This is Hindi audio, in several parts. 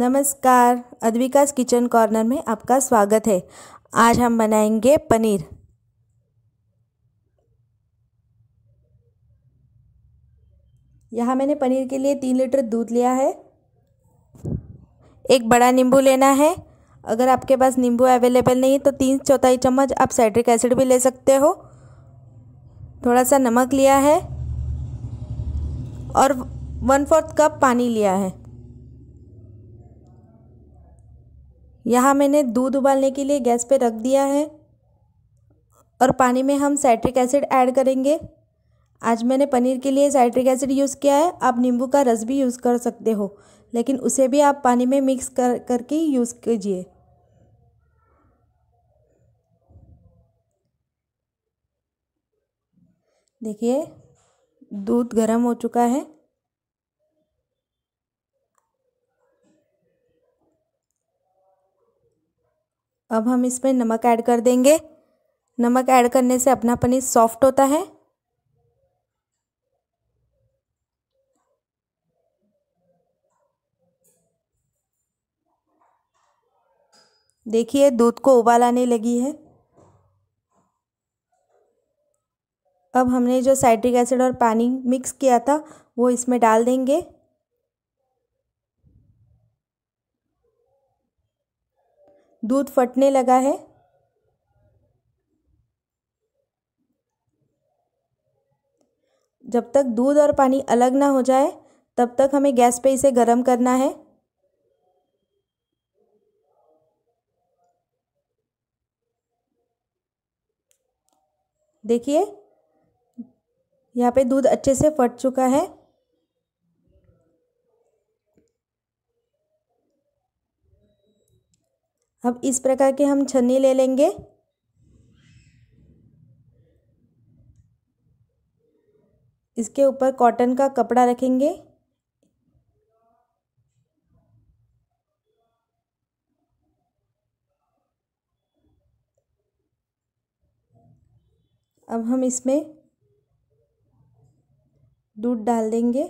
नमस्कार अद्विकास किचन कॉर्नर में आपका स्वागत है आज हम बनाएंगे पनीर यहाँ मैंने पनीर के लिए तीन लीटर दूध लिया है एक बड़ा नींबू लेना है अगर आपके पास नींबू अवेलेबल नहीं है तो तीन चौथाई चम्मच आप साइट्रिक एसिड भी ले सकते हो थोड़ा सा नमक लिया है और वन फोर्थ कप पानी लिया है यहाँ मैंने दूध उबालने के लिए गैस पे रख दिया है और पानी में हम साइट्रिक एसिड ऐड करेंगे आज मैंने पनीर के लिए साइट्रिक एसिड यूज़ किया है आप नींबू का रस भी यूज़ कर सकते हो लेकिन उसे भी आप पानी में मिक्स कर करके यूज़ कीजिए देखिए दूध गर्म हो चुका है अब हम इसमें नमक ऐड कर देंगे नमक ऐड करने से अपना पनीर सॉफ्ट होता है देखिए दूध को उबाल आने लगी है अब हमने जो साइट्रिक एसिड और पानी मिक्स किया था वो इसमें डाल देंगे दूध फटने लगा है जब तक दूध और पानी अलग ना हो जाए तब तक हमें गैस पे इसे गर्म करना है देखिए यहाँ पे दूध अच्छे से फट चुका है अब इस प्रकार के हम छन्नी ले लेंगे इसके ऊपर कॉटन का कपड़ा रखेंगे अब हम इसमें दूध डाल देंगे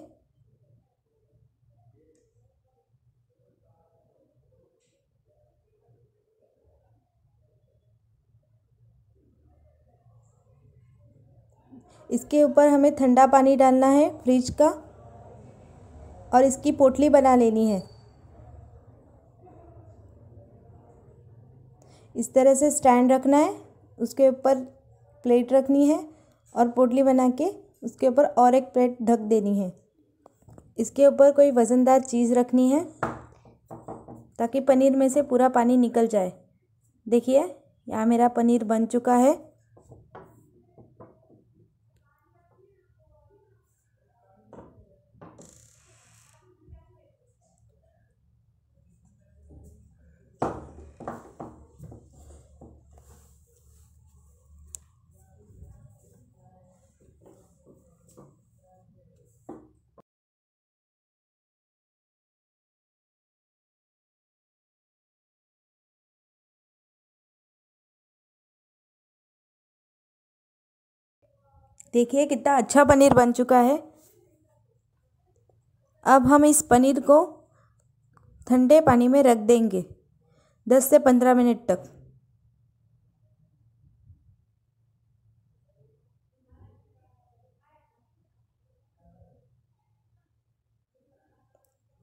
इसके ऊपर हमें ठंडा पानी डालना है फ्रिज का और इसकी पोटली बना लेनी है इस तरह से स्टैंड रखना है उसके ऊपर प्लेट रखनी है और पोटली बना के उसके ऊपर और एक प्लेट ढक देनी है इसके ऊपर कोई वज़नदार चीज़ रखनी है ताकि पनीर में से पूरा पानी निकल जाए देखिए यहाँ मेरा पनीर बन चुका है देखिए कितना अच्छा पनीर बन चुका है अब हम इस पनीर को ठंडे पानी में रख देंगे दस से पंद्रह मिनट तक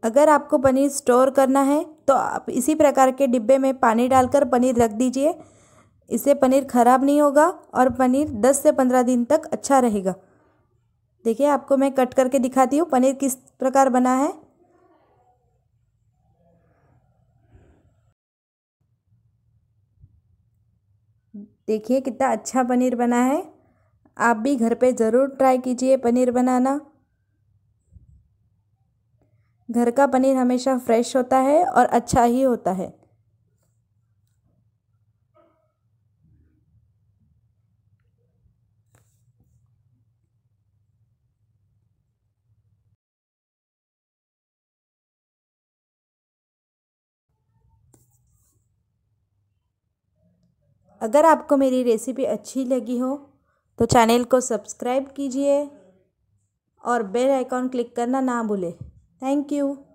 अगर आपको पनीर स्टोर करना है तो आप इसी प्रकार के डिब्बे में पानी डालकर पनीर रख दीजिए इससे पनीर ख़राब नहीं होगा और पनीर 10 से 15 दिन तक अच्छा रहेगा देखिए आपको मैं कट करके दिखाती हूँ पनीर किस प्रकार बना है देखिए कितना अच्छा पनीर बना है आप भी घर पे ज़रूर ट्राई कीजिए पनीर बनाना घर का पनीर हमेशा फ्रेश होता है और अच्छा ही होता है अगर आपको मेरी रेसिपी अच्छी लगी हो तो चैनल को सब्सक्राइब कीजिए और बेल आइकॉन क्लिक करना ना भूलें थैंक यू